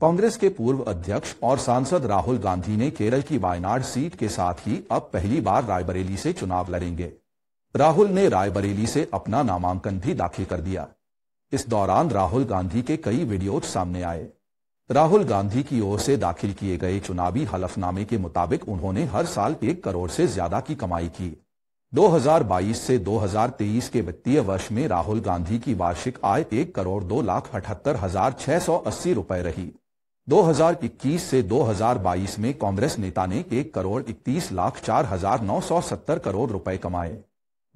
कांग्रेस के पूर्व अध्यक्ष और सांसद राहुल गांधी ने केरल की वायनाड सीट के साथ ही अब पहली बार रायबरेली से चुनाव लड़ेंगे राहुल ने रायबरेली से अपना नामांकन भी दाखिल कर दिया इस दौरान राहुल गांधी के कई वीडियो सामने आए राहुल गांधी की ओर से दाखिल किए गए चुनावी हलफनामे के मुताबिक उन्होंने हर साल एक करोड़ से ज्यादा की कमाई की 2022 से 2023 के वित्तीय वर्ष में राहुल गांधी की वार्षिक आय एक करोड़ दो लाख अठहत्तर हजार छह सौ अस्सी रूपए रही 2021 से 2022 में कांग्रेस नेता ने एक करोड़ इकतीस लाख चार हजार नौ सौ सत्तर करोड़ रुपए कमाए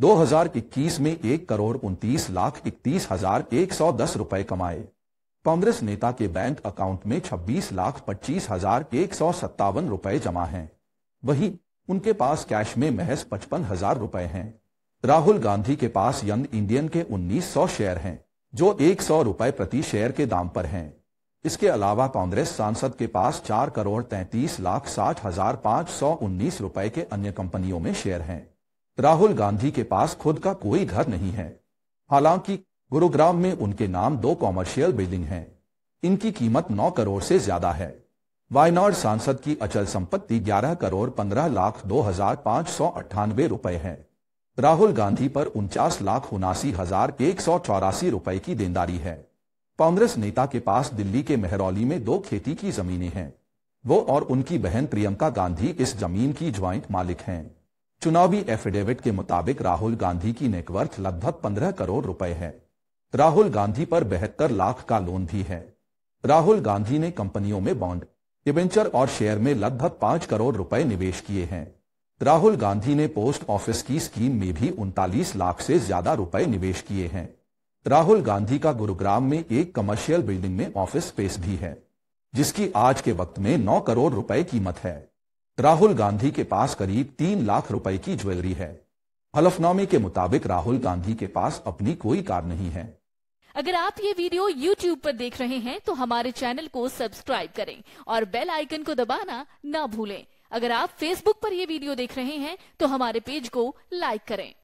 2021 में एक करोड़ उनतीस लाख इकतीस हजार एक सौ दस रुपए कमाए कांग्रेस नेता के बैंक अकाउंट में छब्बीस लाख पच्चीस हजार एक सौ सत्तावन रुपए जमा हैं। वहीं उनके पास कैश में महज पचपन हजार रुपए हैं राहुल गांधी के पास यंग इंडियन के सौ शेयर हैं जो सौ रुपए प्रति शेयर के दाम पर हैं इसके अलावा कांग्रेस सांसद के पास चार करोड़ तैतीस लाख साठ हजार पाँच सौ उन्नीस रूपए के अन्य कंपनियों में शेयर हैं राहुल गांधी के पास खुद का कोई घर नहीं है हालांकि गुरुग्राम में उनके नाम दो कॉमर्शियल बिल्डिंग हैं इनकी कीमत नौ करोड़ से ज्यादा है वायनाड सांसद की अचल संपत्ति ग्यारह करोड़ पंद्रह लाख दो हजार पाँच सौ अट्ठानवे रूपए है राहुल गांधी पर उनचास लाख उनासी हजार एक सौ चौरासी रूपए की देनदारी है कांग्रेस नेता के पास दिल्ली के मेहरौली में दो खेती की जमीनें हैं वो और उनकी बहन प्रियंका गांधी इस जमीन की ज्वाइंट मालिक हैं चुनावी एफिडेविट के मुताबिक राहुल गांधी की नेटवर्थ लगभग पंद्रह करोड़ रुपए है राहुल गांधी पर बेहतर लाख का लोन भी है राहुल गांधी ने कंपनियों में बॉन्ड डिवेंचर और शेयर में लगभग पांच करोड़ रुपए निवेश किए हैं राहुल गांधी ने पोस्ट ऑफिस की स्कीम में भी उनतालीस लाख से ज्यादा रुपए निवेश किए हैं राहुल गांधी का गुरुग्राम में एक कमर्शियल बिल्डिंग में ऑफिस स्पेस भी है जिसकी आज के वक्त में नौ करोड़ रुपए कीमत है राहुल गांधी के पास करीब तीन लाख रुपए की ज्वेलरी है हलफनामे के मुताबिक राहुल गांधी के पास अपनी कोई कार नहीं है अगर आप ये वीडियो YouTube पर देख रहे हैं तो हमारे चैनल को सब्सक्राइब करें और बेल आइकन को दबाना ना भूलें अगर आप Facebook पर ये वीडियो देख रहे हैं तो हमारे पेज को लाइक करें